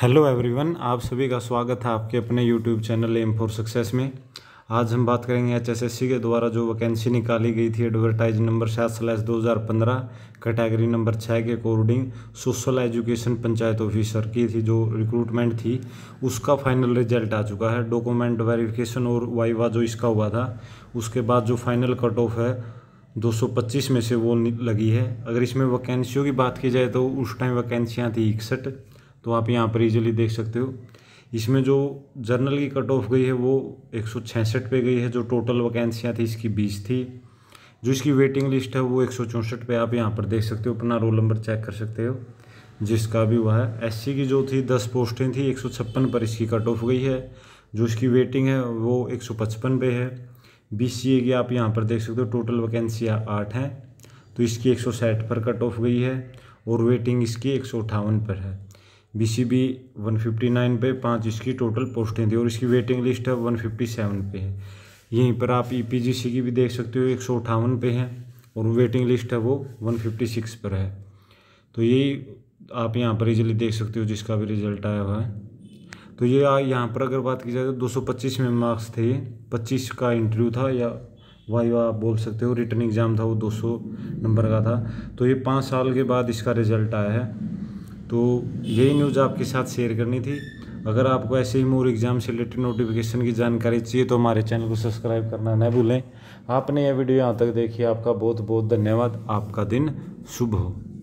hello everyone आप सभी का स्वागत है आपके अपने YouTube channel M for success में आज हम बात करेंगे एचएसएससी के द्वारा जो वैकेंसी निकाली गई थी एडवर्टाइज नंबर सात स्लैस दो हज़ार पंद्रह कैटेगरी नंबर छः के according social education panchayat officer की थी जो रिक्रूटमेंट थी उसका फाइनल रिजल्ट आ चुका है डॉक्यूमेंट वेरिफिकेशन और वाइवा जो इसका हुआ था उसके बाद जो फाइनल कट ऑफ है 225 में से वो लगी है अगर इसमें वैकेंसियों की बात की जाए तो उस टाइम वैकेंसियाँ थी इकसठ तो आप यहाँ पर इजीली देख सकते हो इसमें जो जर्नल की कट ऑफ गई है वो एक सौ छियासठ पे गई है जो टोटल वैकेंसियाँ थी इसकी बीस थी जो इसकी वेटिंग लिस्ट है वो एक सौ चौंसठ पे आप यहाँ पर देख सकते हो अपना रोल नंबर चेक कर सकते हो जिसका भी हुआ है एस की जो थी दस पोस्टें थी एक सौ छप्पन पर इसकी कट ऑफ गई है जो इसकी वेटिंग है वो एक सौ पचपन पे है बीसीए की आप यहाँ पर देख सकते हो टोटल वैकेंसियाँ आठ हैं तो इसकी एक सौ साठ पर कट ऑफ गई है और वेटिंग इसकी एक सौ पर है B C B one fifty nine पे पाँच इसकी टोटल पोस्टें थी और इसकी वेटिंग लिस्ट है वन फिफ्टी सेवन पे है यहीं पर आप ई पी जी सी की भी देख सकते हो एक सौ अठावन पे है और वेटिंग लिस्ट है वो वन फिफ्टी सिक्स पर है तो यही आप यहाँ पर इजिली देख सकते हो जिसका भी रिजल्ट आया हुआ है तो ये यहाँ पर अगर बात की जाए तो 225 में मार्क्स थे 25 का इंटरव्यू था या वाई वाह आप बोल सकते हो रिटर्न एग्ज़ाम था वो 200 नंबर का था तो ये पाँच साल के बाद इसका रिजल्ट आया है तो यही न्यूज़ आपके साथ शेयर करनी थी अगर आपको ऐसे ही मोर एग्ज़ाम से रिलेटेड नोटिफिकेशन की जानकारी चाहिए तो हमारे चैनल को सब्सक्राइब करना न भूलें आपने यह वीडियो यहाँ तक देखी आपका बहुत बहुत धन्यवाद आपका दिन शुभ हो